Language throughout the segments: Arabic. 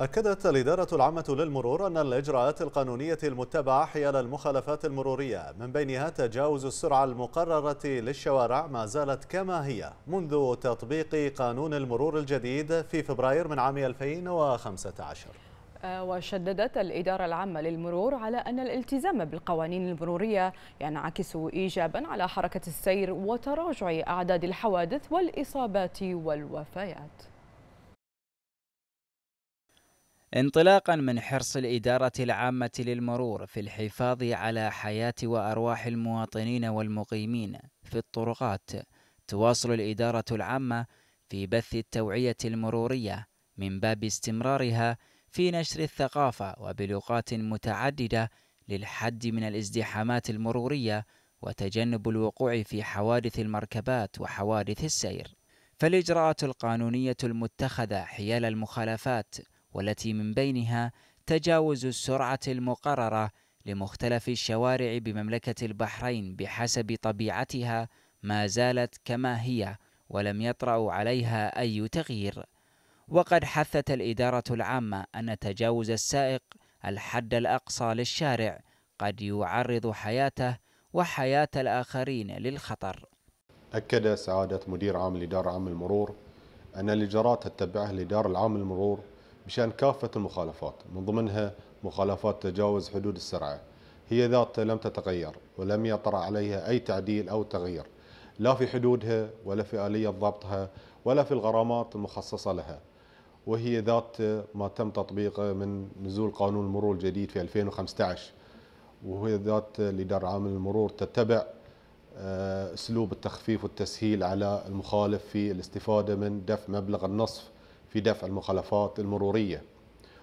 أكدت الإدارة العامة للمرور أن الإجراءات القانونية المتبعة حيال المخالفات المرورية من بينها تجاوز السرعة المقررة للشوارع ما زالت كما هي منذ تطبيق قانون المرور الجديد في فبراير من عام 2015 آه، وشددت الإدارة العامة للمرور على أن الالتزام بالقوانين المرورية ينعكس إيجابا على حركة السير وتراجع أعداد الحوادث والإصابات والوفيات انطلاقا من حرص الإدارة العامة للمرور في الحفاظ على حياة وأرواح المواطنين والمقيمين في الطرقات تواصل الإدارة العامة في بث التوعية المرورية من باب استمرارها في نشر الثقافة وبلغات متعددة للحد من الازدحامات المرورية وتجنب الوقوع في حوادث المركبات وحوادث السير. فالإجراءات القانونية المتخذة حيال المخالفات والتي من بينها تجاوز السرعة المقررة لمختلف الشوارع بمملكة البحرين بحسب طبيعتها ما زالت كما هي ولم يطرأ عليها أي تغيير وقد حثت الإدارة العامة أن تجاوز السائق الحد الأقصى للشارع قد يعرض حياته وحياة الآخرين للخطر أكد سعادة مدير عام الإدارة عام المرور أن الإجراءات تتبعها الإدارة العام المرور بشأن كافة المخالفات من ضمنها مخالفات تجاوز حدود السرعة هي ذاتها لم تتغير ولم يطرأ عليها أي تعديل أو تغيير لا في حدودها ولا في آلية ضبطها ولا في الغرامات المخصصة لها وهي ذات ما تم تطبيقه من نزول قانون المرور الجديد في 2015 وهي ذات لدار العامة للمرور تتبع آه، أسلوب التخفيف والتسهيل على المخالف في الاستفادة من دفع مبلغ النصف في دفع المخالفات المرورية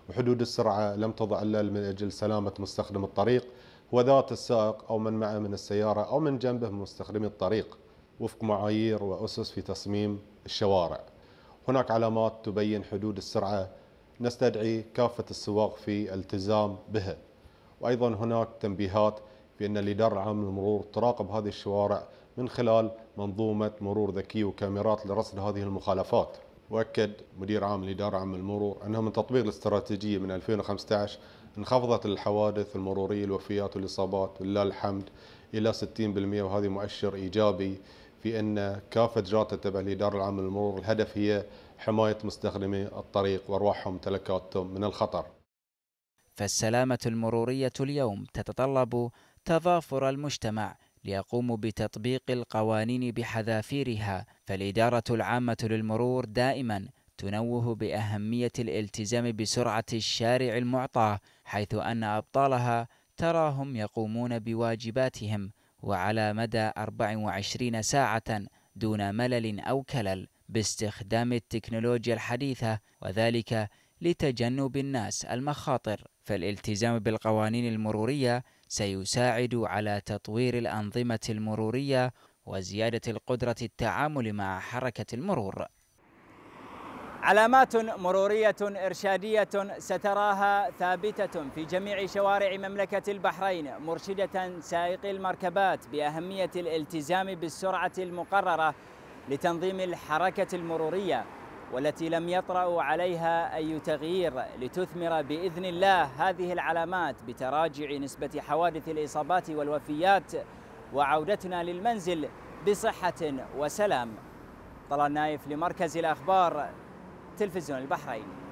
وحدود السرعة لم تضع إلا من أجل سلامة مستخدم الطريق وذات السائق أو من معه من السيارة أو من جنبه من مستخدمي الطريق وفق معايير وأسس في تصميم الشوارع هناك علامات تبين حدود السرعة نستدعي كافة السواق في التزام بها وأيضا هناك تنبيهات بأن الإدارة العامة للمرور تراقب هذه الشوارع من خلال منظومة مرور ذكي وكاميرات لرصد هذه المخالفات واكد مدير عام الاداره عام المرور انه من تطبيق الاستراتيجيه من 2015 انخفضت الحوادث المروريه الوفيات والاصابات ولله الحمد الى 60% وهذا مؤشر ايجابي في ان كافه جرات تبع الاداره العامه للمرور الهدف هي حمايه مستخدمي الطريق وارواحهم تلكاتهم من الخطر. فالسلامه المروريه اليوم تتطلب تظافر المجتمع ليقوموا بتطبيق القوانين بحذافيرها فالإدارة العامة للمرور دائما تنوه بأهمية الالتزام بسرعة الشارع المعطاة حيث أن أبطالها تراهم يقومون بواجباتهم وعلى مدى 24 ساعة دون ملل أو كلل باستخدام التكنولوجيا الحديثة وذلك لتجنب الناس المخاطر فالالتزام بالقوانين المرورية سيساعد على تطوير الأنظمة المرورية وزيادة القدرة التعامل مع حركة المرور علامات مرورية إرشادية ستراها ثابتة في جميع شوارع مملكة البحرين مرشدة سائقي المركبات بأهمية الالتزام بالسرعة المقررة لتنظيم الحركة المرورية والتي لم يطرأوا عليها أي تغيير لتثمر بإذن الله هذه العلامات بتراجع نسبة حوادث الإصابات والوفيات وعودتنا للمنزل بصحة وسلام طلال نايف لمركز الأخبار تلفزيون البحرين